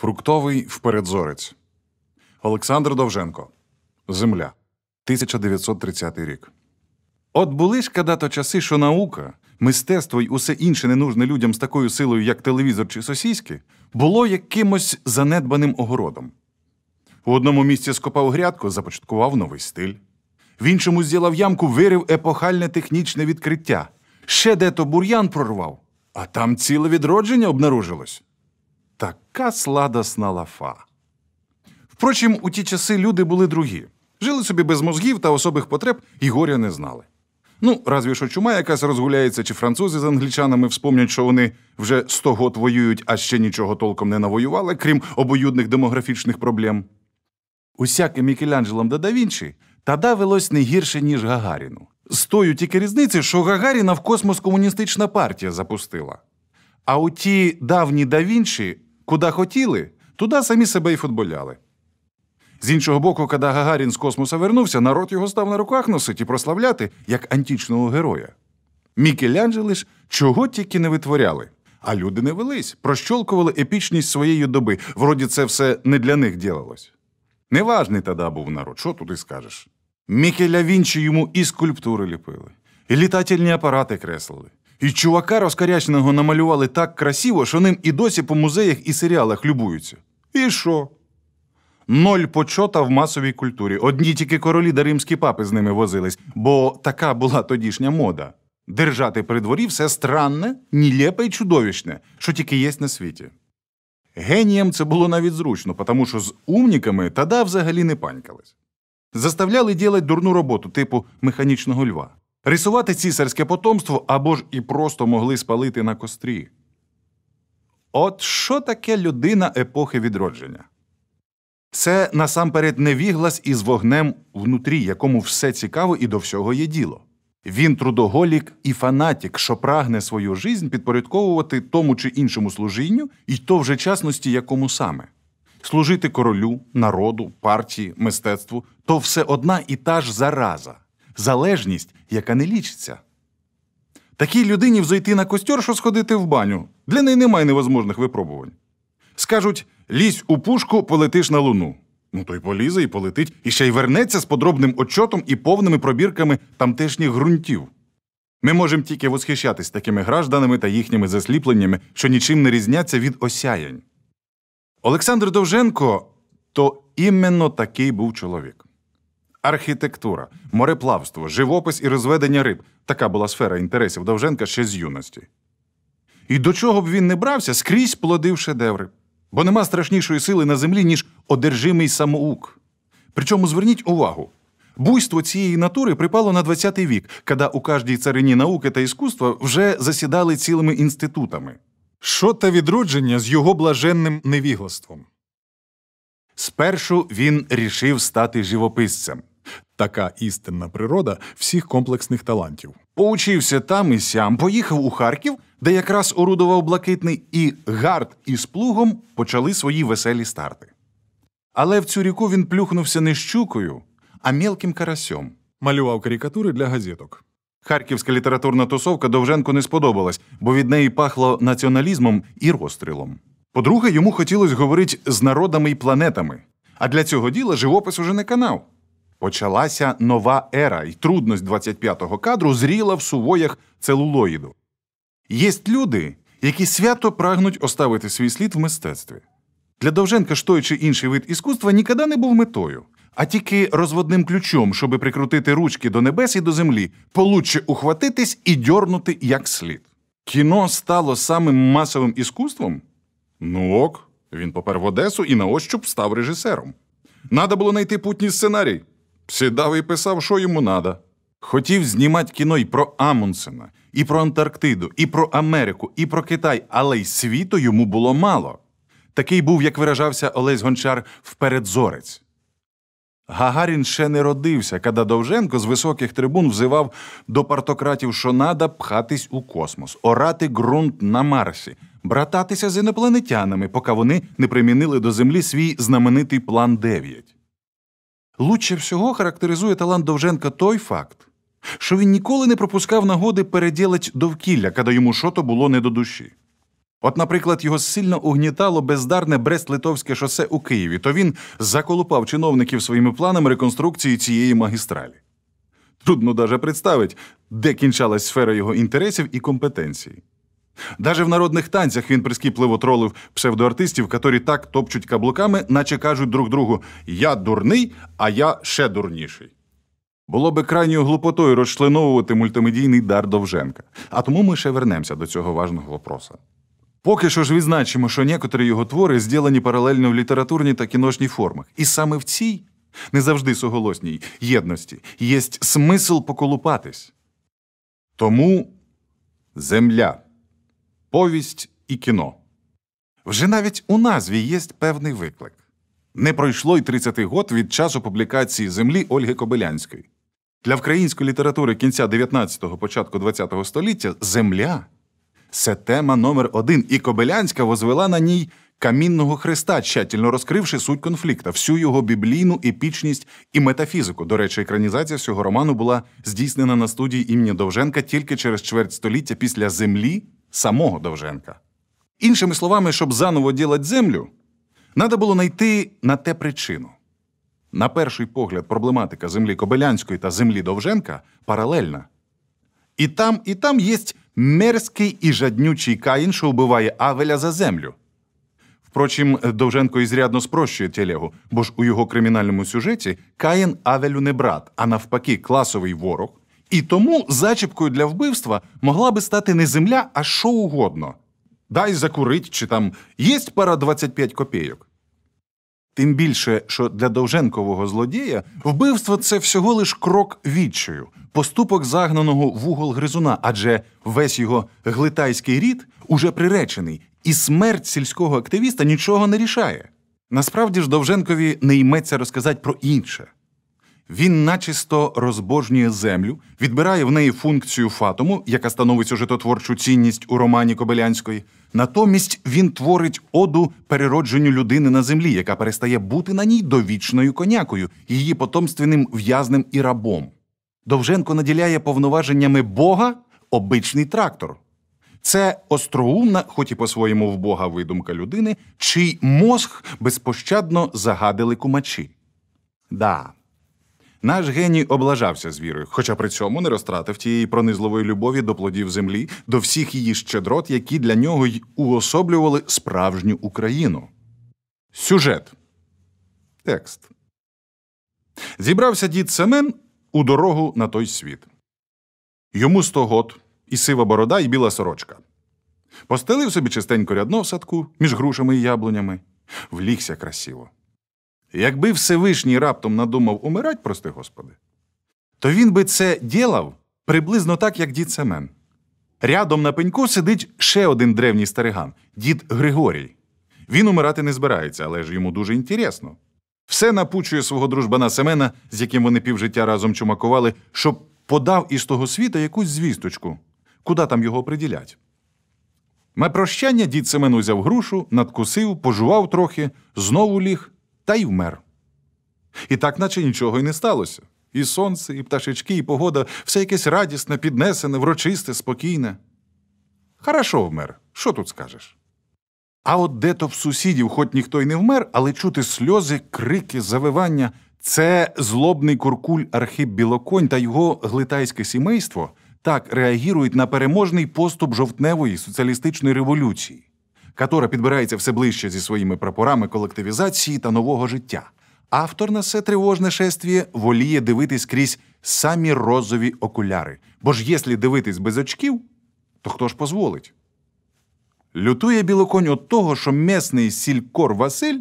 Фруктовий впередзорець Олександр Довженко. Земля. 1930 рік. От були ж когда-то часи, що наука, мистецтво й усе інше ненужне людям з такою силою, як телевізор чи сосіски, було якимось занедбаним огородом. У одному місці скопав грядку, започаткував новий стиль. В іншому зділав ямку, вирив епохальне технічне відкриття. Ще де то бур'ян прорвав, а там ціле відродження обнаружилось така сладосна лафа. Впрочем, у ті часи люди були другі, жили собі без мозгів та особих потреб і горя не знали. Ну, разві що чума якась розгуляється, чи французи з англічанами вспомнять, що вони вже сто год воюють, а ще нічого толком не навоювали, крім обоюдних демографічних проблем. Усяке Мікеланджелом да Давінчі Вінчі тада велось не гірше, ніж Гагаріну. З тою тільки різниці, що Гагаріна в космос комуністична партія запустила. А у ті давні да Куди хотіли, туди самі себе і футболяли. З іншого боку, коли Гагарін з космоса вернувся, народ його став на руках носити і прославляти як античного героя. Мікелянджели ж чого тільки не витворяли, а люди не велись, прощолкували епічність своєї доби, вроді це все не для них ділалось. Неважний тоді був народ, що туди скажеш. Мікеля Вінчі йому і скульптури ліпили, і літательні апарати креслили, і чувака розкаряченого намалювали так красиво, що ним і досі по музеях і серіалах любуються. І що? Ноль почота в масовій культурі. Одні тільки королі да римські папи з ними возились, бо така була тодішня мода. Держати при дворі все странне, нілепе і чудовішне, що тільки є на світі. Генієм це було навіть зручно, тому що з умніками тада взагалі не панькались. Заставляли ділать дурну роботу типу механічного льва рисувати цісарське потомство або ж і просто могли спалити на кострі. От що таке людина епохи відродження? Це насамперед невіглас із вогнем внутрі, якому все цікаво і до всього є діло. Він трудоголік і фанатік, що прагне свою жизнь підпорядковувати тому чи іншому служінню і то вже часності якому саме. Служити королю, народу, партії, мистецтву то все одна і та ж зараза залежність, яка не лічиться. Такій людині взойти на костер, що сходити в баню. Для неї немає невозможних випробувань. Скажуть: лізь у пушку, полетиш на луну. Ну то й полізе, і полетить, і ще й вернеться з подробним отчотом і повними пробірками тамтешніх ґрунтів. Ми можемо тільки восхищатись такими гражданами та їхніми засліпленнями, що нічим не різняться від осяянь. Олександр Довженко то іменно такий був чоловік. Архітектура, мореплавство, живопис і розведення риб така була сфера інтересів Довженка ще з юності. І до чого б він не брався, скрізь плодив шедеври. Бо нема страшнішої сили на землі, ніж одержимий самоук. Причому зверніть увагу, буйство цієї натури припало на ХХ вік, коли у кожній царині науки та іскусства вже засідали цілими інститутами. Що та відродження з його блаженним невіглаством? Спершу він рішив стати живописцем. Така істинна природа всіх комплексних талантів. Поучився там і сям, поїхав у Харків, де якраз орудував блакитний, і гард із плугом почали свої веселі старти. Але в цю ріку він плюхнувся не щукою, а мілким карасьом. Малював карікатури для газеток. Харківська літературна тусовка Довженку не сподобалась, бо від неї пахло націоналізмом і розстрілом. По-друге, йому хотілося говорити з народами і планетами. А для цього діла живопис уже не канав. Почалася нова ера, і трудність 25-го кадру зріла в сувоях целулоїду. Є люди, які свято прагнуть оставити свій слід в мистецтві. Для Довженка ж той чи інший вид іскусства ніколи не був метою, а тільки розводним ключом, щоб прикрутити ручки до небес і до землі, получше ухватитись і дьорнути як слід. Кіно стало самим масовим іскусством? Ну ок, він попер в Одесу і на наощуп став режисером. Надо було знайти путній сценарій. Сідав і писав, що йому надо. Хотів знімати кіно й про Амундсена, і про Антарктиду, і про Америку, і про Китай, але й світу йому було мало. Такий був, як виражався Олесь Гончар впередзорець. Гагарін ще не родився, коли Довженко з високих трибун взивав до партократів, що нада пхатись у космос, орати ґрунт на Марсі, брататися з інопланетянами, поки вони не примінили до Землі свій знаменитий план 9. Лучше всього характеризує талант Довженка той факт, що він ніколи не пропускав нагоди переділець довкілля, коли йому шото було не до душі. От, наприклад, його сильно угнітало бездарне Брест-Литовське шосе у Києві, то він заколупав чиновників своїми планами реконструкції цієї магістралі. Трудно навіть представити, де кінчалась сфера його інтересів і компетенції. Даже в народних танцях він прискіпливо тролив псевдоартистів, котрі так топчуть каблуками, наче кажуть друг другу Я дурний, а я ще дурніший. Було би крайньою глупотою розчленовувати мультимедійний дар Довженка. А тому ми ще вернемося до цього важного вопроса. Поки що ж відзначимо, що некоторі його твори зділені паралельно в літературній та кіношній формах. І саме в цій, не завжди суголосній єдності, є смисл поколупатись. Тому земля повість і кіно. Вже навіть у назві є певний виклик. Не пройшло й 30 год від часу публікації землі Ольги Кобилянської. Для української літератури кінця 19-го, початку 20-го століття земля це тема номер один. І Кобилянська возвела на ній камінного хреста, тщательно розкривши суть конфлікта, всю його біблійну епічність і метафізику. До речі, екранізація всього роману була здійснена на студії імені Довженка тільки через чверть століття після землі самого Довженка. Іншими словами, щоб заново ділати землю, треба було знайти на те причину. На перший погляд, проблематика землі Кобилянської та землі Довженка паралельна. І там, і там є мерзкий і жаднючий каїн, що вбиває Авеля за землю. Впрочем, Довженко ізрядно спрощує тілегу, бо ж у його кримінальному сюжеті Каїн Авелю не брат, а навпаки, класовий ворог, і тому зачіпкою для вбивства могла би стати не земля, а що угодно. Дай закурить чи там єсть пара 25 копійок. Тим більше, що для Довженкового злодія вбивство це всього лиш крок відчаю, поступок загнаного в угол гризуна, адже весь його глитайський рід уже приречений, і смерть сільського активіста нічого не рішає. Насправді ж Довженкові не йметься розказати про інше. Він начисто розбожнює землю, відбирає в неї функцію фатому, яка становить сюжетотворчу цінність у романі Кобилянської. Натомість він творить оду переродженню людини на землі, яка перестає бути на ній довічною конякою, її потомственним в'язним і рабом. Довженко наділяє повноваженнями Бога обичний трактор. Це остроумна, хоч і по-своєму вбога видумка людини, чий мозг безпощадно загадили кумачі. Да, наш геній облажався з вірою, хоча при цьому не розтратив тієї пронизливої любові до плодів землі, до всіх її щедрот, які для нього й уособлювали справжню Україну. Сюжет текст. Зібрався дід Семен у дорогу на той світ. Йому сто год, і сива борода, і біла сорочка. Постелив собі чистенько рядно в садку між грушами і яблунями, влігся красиво. Якби Всевишній раптом надумав умирать, прости Господи, то він би це ділав приблизно так, як дід Семен. Рядом на пеньку сидить ще один древній стариган дід Григорій. Він умирати не збирається, але ж йому дуже інтересно. Все напучує свого дружбана Семена, з яким вони півжиття разом чумакували, щоб подав із того світа якусь звісточку, куди там його приділять. На прощання дід Семен узяв грушу, надкусив, пожував трохи, знову ліг та й вмер. І так, наче нічого й не сталося. І сонце, і пташечки, і погода все якесь радісне, піднесене, врочисте, спокійне. Хорошо вмер, що тут скажеш? А от де то в сусідів, хоч ніхто й не вмер, але чути сльози, крики, завивання це злобний куркуль Архип Білоконь та його глитайське сімейство так реагірують на переможний поступ жовтневої соціалістичної революції. Катора підбирається все ближче зі своїми прапорами колективізації та нового життя. Автор на це тривожне шествіє воліє дивитись крізь самі розові окуляри. Бо ж якщо дивитись без очків, то хто ж позволить? Лютує білоконь от того, що месний сількор Василь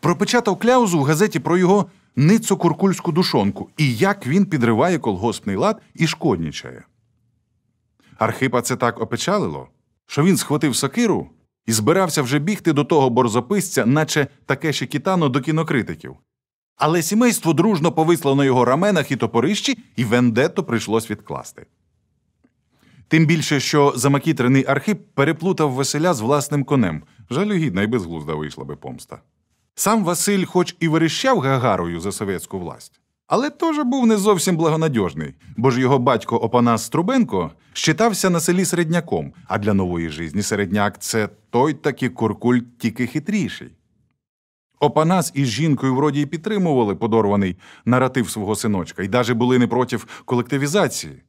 пропечатав кляузу в газеті про його ницу куркульську душонку і як він підриває колгоспний лад і шкоднічає. Архипа це так опечалило, що він схватив сокиру і збирався вже бігти до того борзописця, наче таке ще кітано до кінокритиків. Але сімейство дружно повисло на його раменах і топорищі, і вендетто прийшлось відкласти. Тим більше, що замакітрений Архип переплутав Василя з власним конем. Жалюгідна і безглузда вийшла би помста. Сам Василь, хоч і верещав гагарою за совєтську власть, але теж був не зовсім благонадіжний, бо ж його батько Опанас Струбенко щитався на селі середняком, а для нової жизні середняк це той таки куркуль тільки хитріший. Опанас із жінкою вроді й підтримували подорваний наратив свого синочка і навіть були не проти колективізації.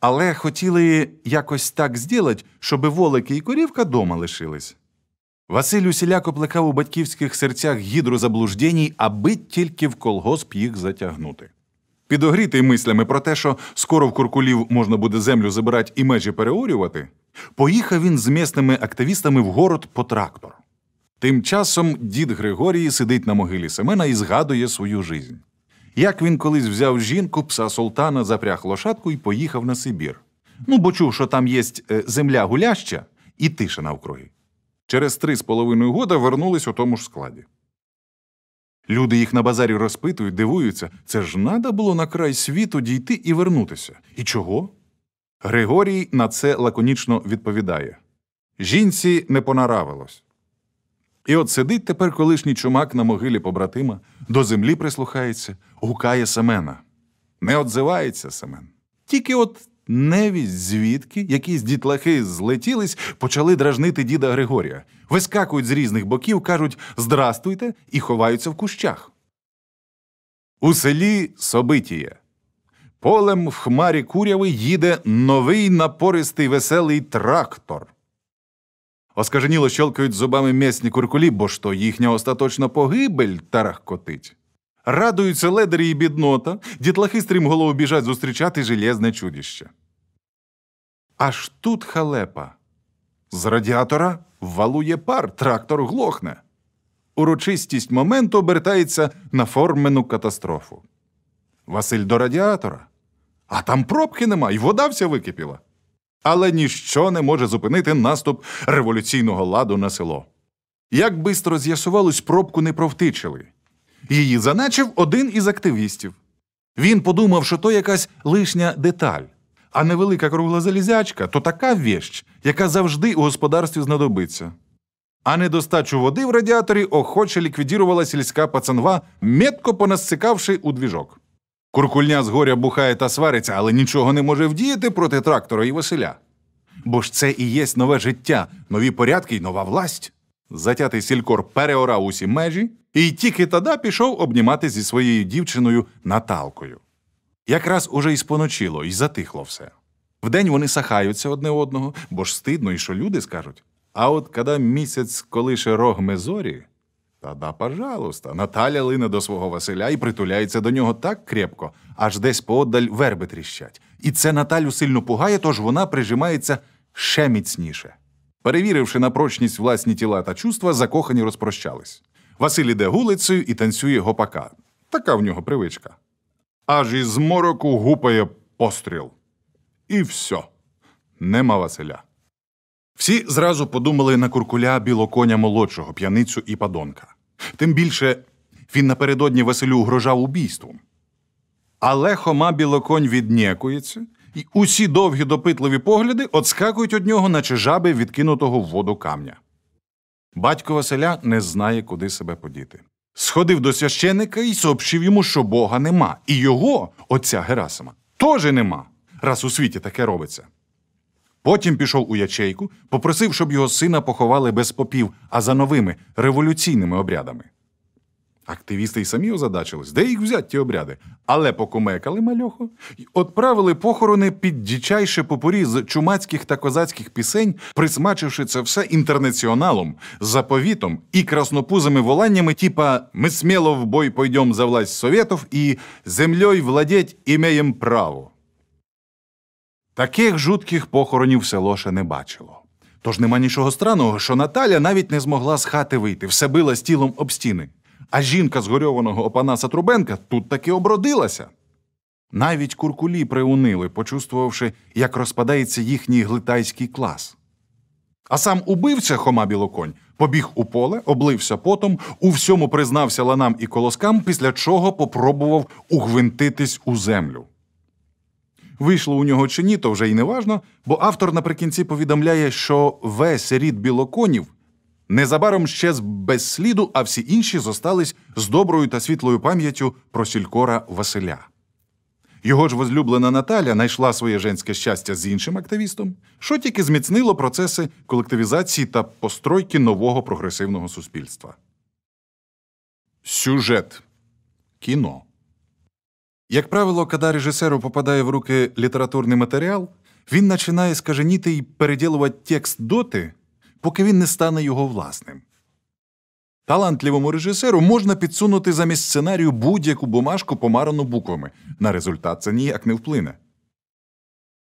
Але хотіли якось так зробити, щоби волики і корівка дома лишились. Василь усіляко плекав у батьківських серцях гідру заблужденій, аби тільки в колгосп їх затягнути. Підогрітий мислями про те, що скоро в куркулів можна буде землю забирати і межі переорювати, поїхав він з місними активістами в город по трактор. Тим часом дід Григорій сидить на могилі Семена і згадує свою жизнь. Як він колись взяв жінку, пса султана, запряг лошадку і поїхав на Сибір. Ну, бо чув, що там є е, земля гуляща і тиша навкруги. Через три з половиною года вернулись у тому ж складі. Люди їх на базарі розпитують, дивуються це ж надо було на край світу дійти і вернутися. І чого? Григорій на це лаконічно відповідає Жінці не понаравилось. І от сидить тепер колишній чумак на могилі побратима, до землі прислухається, гукає Семена. Не отзивається Семен. Тільки от невість звідки якісь дітлахи злетілись, почали дражнити діда Григорія, вискакують з різних боків, кажуть здрастуйте і ховаються в кущах. У селі Собитіє. Полем в хмарі куряви їде новий напористий веселий трактор. Оскаженіло щелкають зубами м'ясні куркулі, бо ж то їхня остаточна погибель тарахкотить. Радуються ледарі і біднота, дітлахи стрімголово біжать зустрічати железне чудище. Аж тут халепа. З радіатора валує пар, трактор глохне. Урочистість моменту обертається на формену катастрофу. Василь до радіатора. А там пробки нема, і вода вся википіла. Але ніщо не може зупинити наступ революційного ладу на село. Як бистро з'ясувалось, пробку не провтичили. Її заначив один із активістів. Він подумав, що то якась лишня деталь, а невелика кругла залізячка то така віщ, яка завжди у господарстві знадобиться. А недостачу води в радіаторі охоче ліквідірувала сільська пацанва, метко понасцикавши у двіжок. Куркульня з горя бухає та свариться, але нічого не може вдіяти проти трактора і Василя. Бо ж це і є нове життя, нові порядки й нова власть. Затятий сількор переорав усі межі і тільки тада пішов обнімати зі своєю дівчиною Наталкою. Якраз уже і споночило, і затихло все. Вдень вони сахаються одне одного, бо ж стидно і що люди скажуть. А от коли місяць колише рогме зорі, та да, пожалуйста, Наталя лине до свого Василя і притуляється до нього так крепко, аж десь поодаль верби тріщать. І це Наталю сильно пугає, тож вона прижимається ще міцніше. Перевіривши на прочність власні тіла та чувства, закохані розпрощались. Василь іде вулицею і танцює гопака. Така в нього привичка. Аж із мороку гупає постріл. І все. Нема Василя. Всі зразу подумали на куркуля білоконя молодшого, п'яницю і падонка. Тим більше він напередодні Василю угрожав убійством. Але Хома Білоконь віднікується і усі довгі допитливі погляди отскакують від нього, наче жаби відкинутого в воду камня. Батько Василя не знає, куди себе подіти. Сходив до священика і сообщив йому, що Бога нема, і його, отця Герасима, теж нема, раз у світі таке робиться. Потім пішов у ячейку, попросив, щоб його сина поховали без попів, а за новими революційними обрядами. Активісти й самі озадачились, де їх взять ті обряди, але покумекали мальоху й отправили похорони під дічайше попорі з чумацьких та козацьких пісень, присмачивши це все інтернаціоналом, заповітом і краснопузими воланнями, типа ми сміло в бой пойдем за власть Совєтов» і землею владеть імеєм право. Таких жутких похоронів село ще не бачило. Тож нема нічого странного, що Наталя навіть не змогла з хати вийти, все била з тілом об стіни. А жінка згорьованого Опанаса Трубенка тут таки обродилася. Навіть куркулі приунили, почувствувавши, як розпадається їхній глитайський клас. А сам убивця Хома Білоконь побіг у поле, облився потом, у всьому признався ланам і колоскам, після чого попробував угвинтитись у землю. Вийшло у нього чи ні, то вже й не важно, бо автор наприкінці повідомляє, що весь рід білоконів Незабаром ще з безсліду, а всі інші зостались з доброю та світлою пам'яттю про сількора Василя. Його ж возлюблена Наталя знайшла своє женське щастя з іншим активістом, що тільки зміцнило процеси колективізації та постройки нового прогресивного суспільства. Сюжет кіно. Як правило, коли режисеру попадає в руки літературний матеріал, він починає скаженіти і переділувати текст доти поки він не стане його власним. Талантливому режисеру можна підсунути замість сценарію будь-яку бумажку помарану буквами. На результат це ніяк не вплине.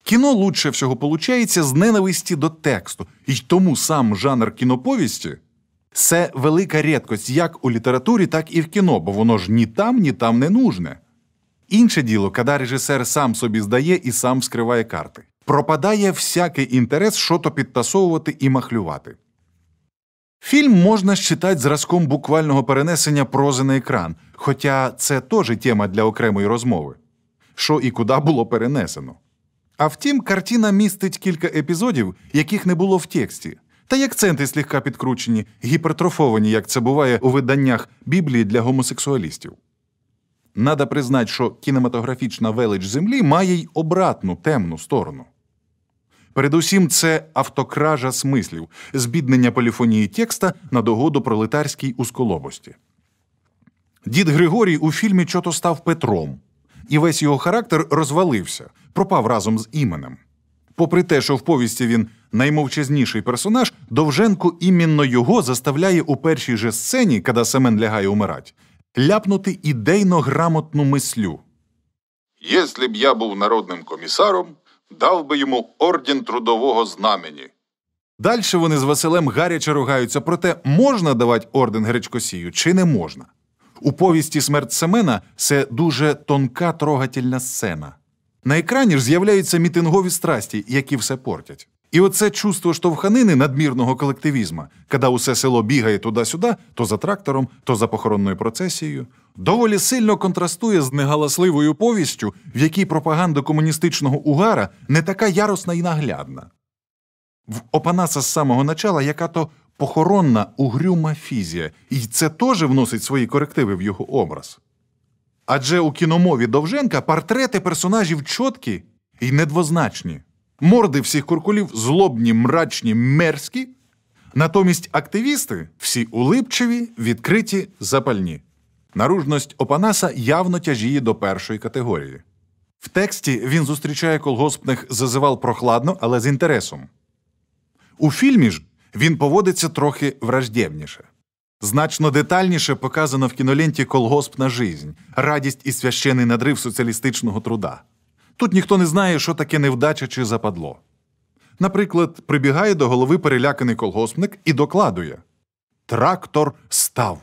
Кіно лучше всього получається з ненависті до тексту, і тому сам жанр кіноповісті це велика рідкость як у літературі, так і в кіно, бо воно ж ні там, ні там не нужне. Інше діло, коли режисер сам собі здає і сам скриває карти пропадає всякий інтерес що-то підтасовувати і махлювати. Фільм можна считати зразком буквального перенесення прози на екран, хоча це теж тема для окремої розмови, що і куди було перенесено. А втім, картина містить кілька епізодів, яких не було в тексті, та й акценти слегка підкручені, гіпертрофовані, як це буває у виданнях Біблії для гомосексуалістів. Надо признати, що кінематографічна велич землі має й обратну темну сторону. Передусім, це автокража смислів, збіднення поліфонії текста на догоду пролетарській усколобості. Дід Григорій у фільмі чото став Петром, і весь його характер розвалився, пропав разом з іменем. Попри те, що в повісті він наймовчазніший персонаж, Довженко іменно його заставляє у першій же сцені, коли Семен лягає умирать, ляпнути ідейно грамотну мислю. якщо б я був народним комісаром дав би йому орден трудового знамені. Дальше вони з Василем гаряче ругаються про те, можна давати орден гречкосію чи не можна. У повісті смерть Семена це дуже тонка трогательна сцена. На екрані ж з'являються мітингові страсті, які все портять. І оце чувство штовханини надмірного колективізма, коли усе село бігає туди-сюди, то за трактором, то за похоронною процесією, доволі сильно контрастує з негаласливою повістю, в якій пропаганда комуністичного угара не така яросна і наглядна. В Опанаса з самого начала яка то похоронна угрюма фізія, і це теж вносить свої корективи в його образ. Адже у кіномові Довженка портрети персонажів чіткі і недвозначні. Морди всіх куркулів злобні, мрачні, мерзкі. Натомість активісти всі улипчиві, відкриті, запальні. Наружність Опанаса явно тяжіє до першої категорії. В тексті він зустрічає колгоспних зазивал прохладно, але з інтересом. У фільмі ж він поводиться трохи враждебніше, Значно детальніше показано в кіноленті колгоспна жизнь, радість і священий надрив соціалістичного труда. Тут ніхто не знає, що таке невдача чи западло. Наприклад, прибігає до голови переляканий колгоспник і докладує Трактор став.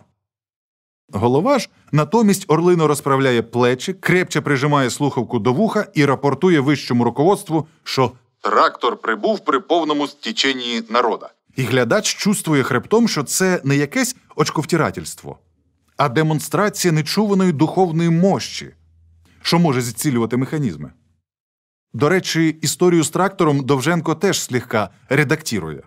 Голова ж натомість орлино розправляє плечі, крепче прижимає слухавку до вуха і рапортує вищому руководству, що трактор прибув при повному стіченні народа. І глядач чувствує хребтом, що це не якесь очковтірательство, а демонстрація нечуваної духовної мощі, що може зцілювати механізми. До речі, історію з трактором Довженко теж слегка редактірує.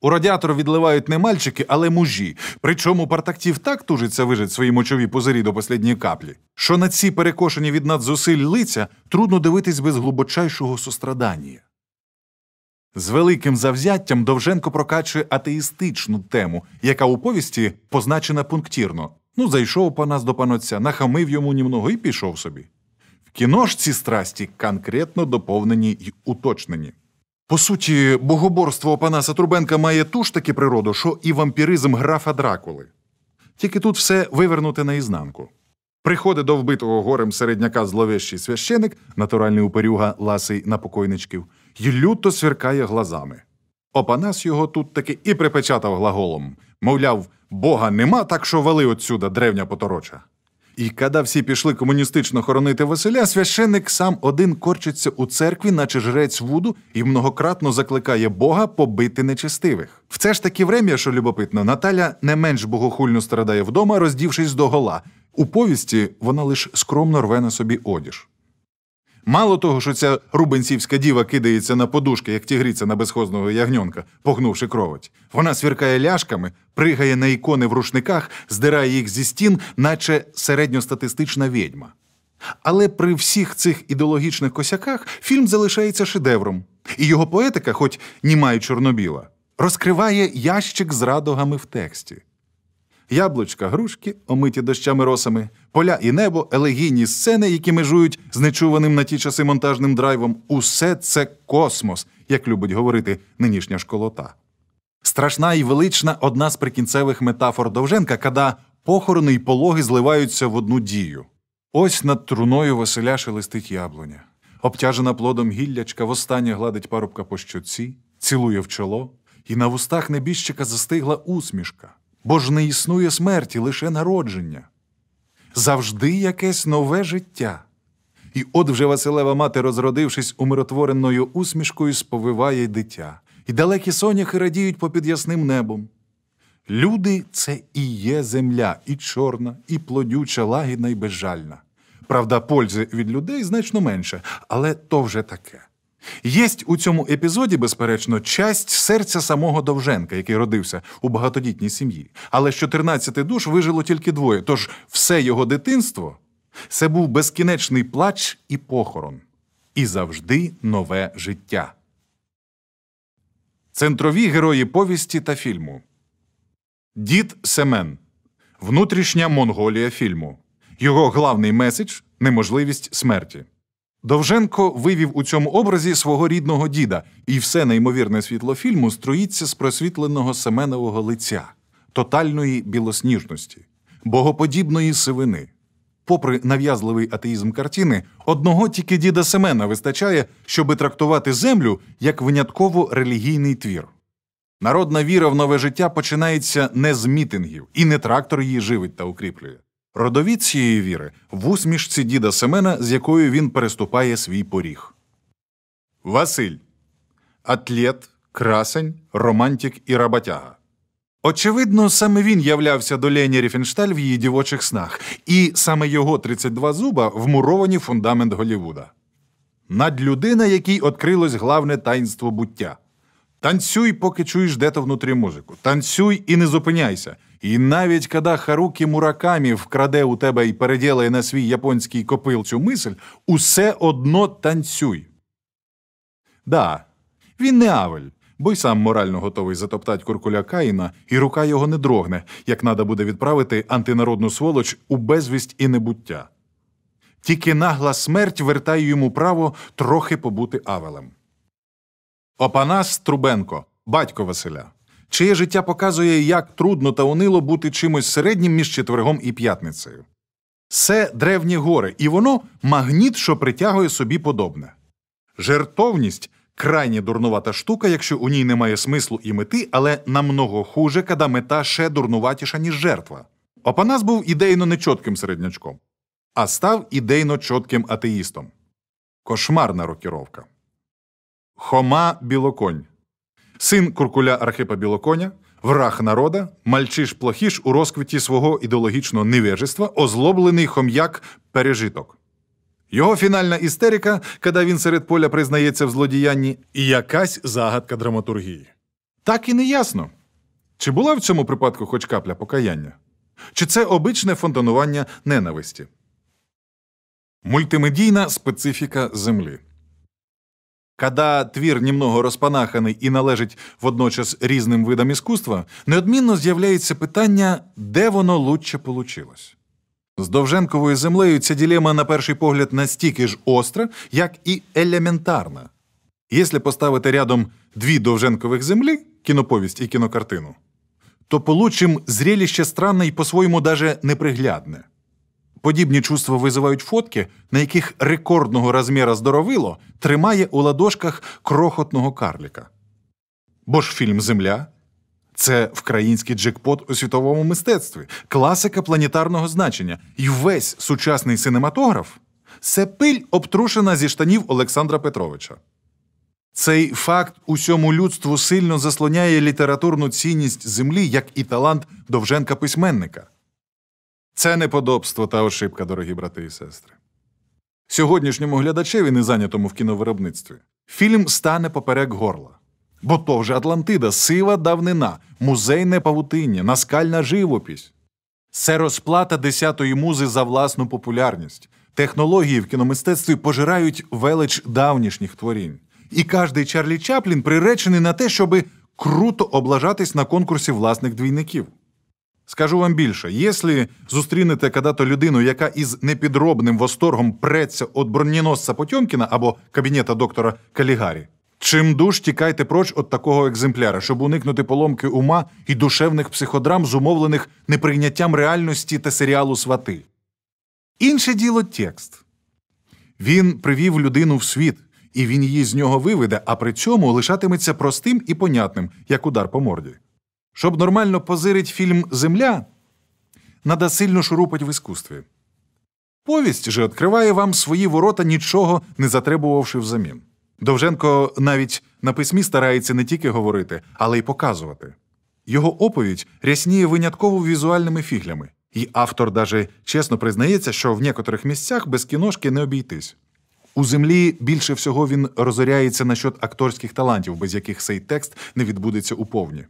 У радіатор відливають не мальчики, але мужі. Причому партактів так тужиться вижить свої мочові пузирі до последньої каплі, що на ці перекошені від надзусиль лиця трудно дивитись без глибочайшого сострадання. З великим завзяттям Довженко прокачує атеїстичну тему, яка у повісті позначена пунктірно. Ну, зайшов по нас до панотця, нахамив йому німного і пішов собі кіно ж ці страсті конкретно доповнені й уточнені. По суті, богоборство Опанаса Трубенка має ту ж таки природу, що і вампіризм графа Дракули. Тільки тут все вивернуте наізнанку. Приходить до вбитого горем середняка зловещий священик, натуральний уперюга ласий на покойничків, й люто сверкає глазами. Опанас його тут таки і припечатав глаголом мовляв, бога нема, так що вали отсюда древня потороча. І коли всі пішли комуністично хоронити Василя, священник сам один корчиться у церкві, наче жрець вуду, і многократно закликає Бога побити нечестивих. В це ж таки врем'я, що любопитно, Наталя не менш богохульно страдає вдома, роздівшись догола. У повісті вона лише скромно рве на собі одіж. Мало того, що ця рубенцівська діва кидається на подушки, як тігриця на безхозного ягньонка, погнувши кровоть. Вона свіркає ляшками, пригає на ікони в рушниках, здирає їх зі стін, наче середньостатистична відьма. Але при всіх цих ідеологічних косяках фільм залишається шедевром, і його поетика, хоч німа й чорнобіла, розкриває ящик з радогами в тексті яблучка, грушки, омиті дощами росами, поля і небо, елегійні сцени, які межують з нечуваним на ті часи монтажним драйвом. Усе це космос, як любить говорити нинішня школота. Страшна і велична одна з прикінцевих метафор Довженка, када похорони й пологи зливаються в одну дію. Ось над труною Василя шелестить яблуня. Обтяжена плодом гіллячка, востаннє гладить парубка по щоці, цілує в чоло, і на вустах небіжчика застигла усмішка бо ж не існує смерті лише народження, завжди якесь нове життя. І от вже Василева мати, розродившись умиротвореною усмішкою, сповиває дитя, і далекі соняхи радіють попід ясним небом. Люди це і є земля, і чорна, і плодюча, лагідна і безжальна. Правда, пользи від людей значно менше, але то вже таке. Єсть у цьому епізоді, безперечно, часть серця самого Довженка, який родився у багатодітній сім'ї. Але з 14 душ вижило тільки двоє. Тож все його дитинство це був безкінечний плач і похорон, і завжди нове життя. Центрові герої повісті та фільму Дід Семен. Внутрішня Монголія фільму. Його главний меседж неможливість смерті. Довженко вивів у цьому образі свого рідного діда, і все неймовірне світло фільму струїться з просвітленого Семенового лиця, тотальної білосніжності, богоподібної сивини. Попри нав'язливий атеїзм картини, одного тільки діда Семена вистачає, щоби трактувати землю як винятково релігійний твір. Народна віра в нове життя починається не з мітингів, і не трактор її живить та укріплює. Родові цієї віри в усмішці діда Семена, з якою він переступає свій поріг. Василь Атлет, красень, романтик і роботяга. Очевидно, саме він являвся до Лені Ріфеншталь в її дівочих снах, і саме його 32 зуба вмуровані в фундамент Голівуда. Надлюдина, якій відкрилось главне таїнство буття. Танцюй, поки чуєш де-то внутрі музику. Танцюй і не зупиняйся. І навіть коли Харукі Муракамі вкраде у тебе і переділає на свій японський копил цю мисль, усе одно танцюй. Да, він не Авель, бо й сам морально готовий затоптати куркуля Каїна, і рука його не дрогне, як надо буде відправити антинародну сволоч у безвість і небуття. Тільки нагла смерть вертає йому право трохи побути Авелем. Опанас Трубенко, батько Василя, чиє життя показує, як трудно та унило бути чимось середнім між четвергом і п'ятницею. Це древнє горе, і воно магніт, що притягує собі подобне. Жертовність крайні дурнувата штука, якщо у ній немає смислу і мети, але намного хуже, коли мета ще дурнуватіша, ніж жертва. Опанас був ідейно нечотким середнячком, а став ідейно чотким атеїстом. Кошмарна рокіровка. Хома Білоконь, син куркуля Архипа Білоконя, враг народа, мальчиш плохіш у розквіті свого ідеологічного невежества, озлоблений хом'як пережиток. Його фінальна істерика, коли він серед поля признається в злодіянні, і якась загадка драматургії. Так і не ясно. Чи була в цьому припадку хоч капля покаяння? Чи це обичне фонтанування ненависті? Мультимедійна специфіка Землі. Када твір німного розпанаханий і належить водночас різним видам іскусства, неодмінно з'являється питання, де воно лучше получилось. З Довженковою землею ця ділема, на перший погляд, настільки ж остра, як і елементарна. Якщо поставити рядом дві довженкових землі, кіноповість і кінокартину, то получим зрелище странне і по-своєму даже неприглядне. Подібні чувства визивають фотки, на яких рекордного розміра здоровило тримає у ладошках крохотного карліка. Бо ж фільм Земля це вкраїнський джекпот у світовому мистецтві, класика планетарного значення, І весь сучасний синематограф це пиль, обтрушена зі штанів Олександра Петровича. Цей факт усьому людству сильно заслоняє літературну цінність землі як і талант довженка письменника. Це неподобство та ошибка, дорогі брати і сестри. Сьогоднішньому глядачеві, не зайнятому в кіновиробництві, фільм стане поперек горла. Бо то вже Атлантида, сива давнина, музейне павутиння, наскальна живопись. Це розплата десятої музи за власну популярність. Технології в кіномистецтві пожирають велич давнішніх творінь. І кожний Чарлі Чаплін приречений на те, щоби круто облажатись на конкурсі власних двійників. Скажу вам більше, якщо зустрінете кадато людину, яка із непідробним восторгом преться от броненосця Потьомкіна або кабінета доктора Калігарі, чим душ тікайте проч від такого екземпляра, щоб уникнути поломки ума і душевних психодрам, зумовлених неприйняттям реальності та серіалу свати. Інше діло текст. Він привів людину в світ, і він її з нього виведе, а при цьому лишатиметься простим і понятним, як удар по морді. Щоб нормально позирить фільм «Земля», надо сильно шурупать в искусстве. Повість же відкриває вам свої ворота, нічого не затребувавши взамін. Довженко навіть на письмі старається не тільки говорити, але й показувати. Його оповідь рясніє винятково візуальними фіглями, і автор даже чесно признається, що в некоторих місцях без кіношки не обійтись. У землі більше всього він розоряється насчет акторських талантів, без яких цей текст не відбудеться у повні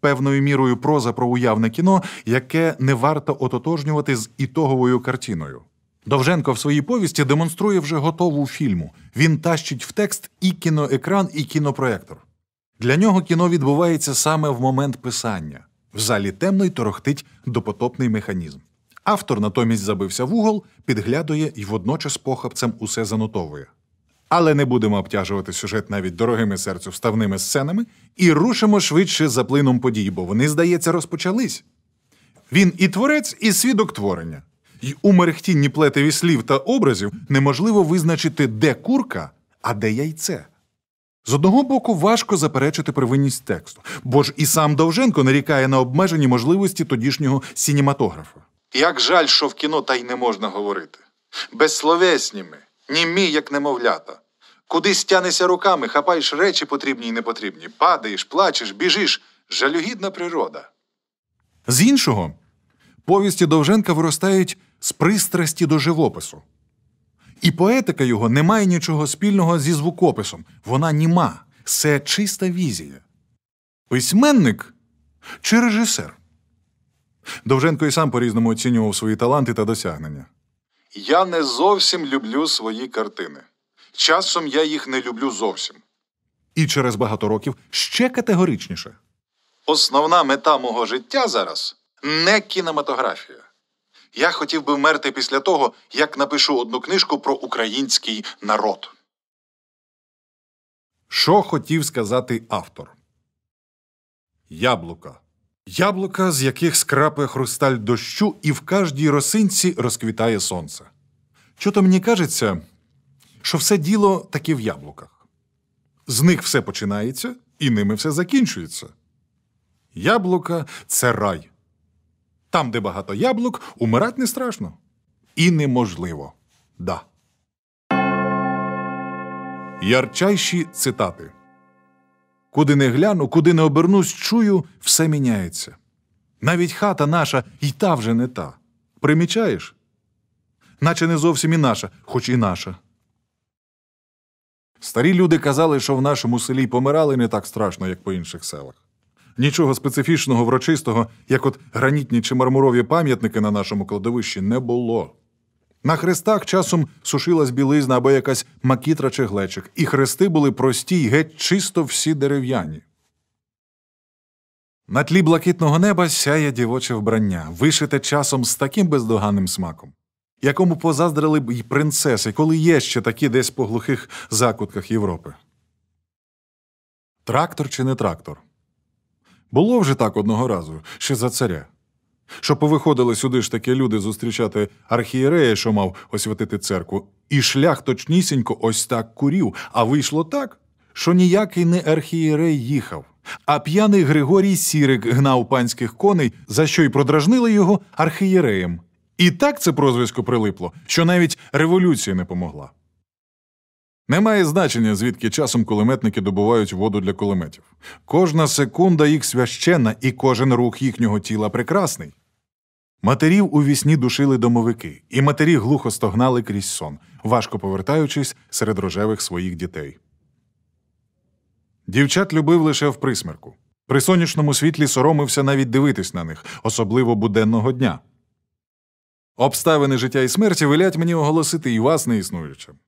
певною мірою проза про уявне кіно, яке не варто ототожнювати з ітоговою картиною. Довженко в своїй повісті демонструє вже готову фільму. Він тащить в текст і кіноекран, і кінопроектор. Для нього кіно відбувається саме в момент писання. В залі темно й торохтить допотопний механізм. Автор натомість забився в угол, підглядує і водночас похабцем усе занотовує але не будемо обтяжувати сюжет навіть дорогими серцю вставними сценами, і рушимо швидше за плином подій, бо вони, здається, розпочались. Він і творець, і свідок творення. І у мерехтінні плетеві слів та образів неможливо визначити, де курка, а де яйце. З одного боку, важко заперечити первинність тексту, бо ж і сам Довженко нарікає на обмежені можливості тодішнього сінематографа. Як жаль, що в кіно та й не можна говорити безсловесніми, німі, як немовлята. Кудись тянешся руками, хапаєш речі потрібні і непотрібні, падаєш, плачеш, біжиш. Жалюгідна природа. З іншого повісті Довженка виростають з пристрасті до живопису. І поетика його не має нічого спільного зі звукописом. Вона німа. Це чиста візія. Письменник чи режисер. Довженко і сам по різному оцінював свої таланти та досягнення. Я не зовсім люблю свої картини. Часом я їх не люблю зовсім. І через багато років ще категоричніше. Основна мета мого життя зараз не кінематографія. Я хотів би вмерти після того, як напишу одну книжку про український народ. Що хотів сказати автор? Яблука яблука, з яких скрапе хрусталь дощу, і в кожній росинці розквітає сонце. Чого-то мені кажеться, що все діло таки в яблуках. З них все починається і ними все закінчується. Яблука це рай. Там, де багато яблук, умирати не страшно. І неможливо. Да. Ярчайші цитати. Куди не гляну, куди не обернусь, чую, все міняється. Навіть хата наша і та вже не та. Примічаєш? Наче не зовсім і наша, хоч і наша. Старі люди казали, що в нашому селі помирали не так страшно, як по інших селах. Нічого специфічного, врочистого, як от гранітні чи мармурові пам'ятники на нашому кладовищі, не було. На хрестах часом сушилась білизна або якась макітра чи глечик, і хрести були прості й геть чисто всі дерев'яні. На тлі блакитного неба сяє дівоче вбрання, вишите часом з таким бездоганним смаком, якому позаздрили б і принцеси, коли є ще такі десь по глухих закутках Європи. Трактор чи не трактор? Було вже так одного разу, ще за царя. Що повиходили сюди ж такі люди зустрічати архієрея, що мав освятити церкву, і шлях точнісінько ось так курів, а вийшло так, що ніякий не архієрей їхав. А п'яний Григорій Сірик гнав панських коней, за що й продражнили його архієреєм. І так це прозвисько прилипло, що навіть революція не помогла. Немає значення, звідки часом кулеметники добувають воду для кулеметів. Кожна секунда їх священна, і кожен рух їхнього тіла прекрасний. Матерів у вісні душили домовики, і матері глухо стогнали крізь сон, важко повертаючись серед рожевих своїх дітей. Дівчат любив лише в присмерку. При сонячному світлі соромився навіть дивитись на них, особливо буденного дня. Обставини життя і смерті велять мені оголосити і вас неіснуючим.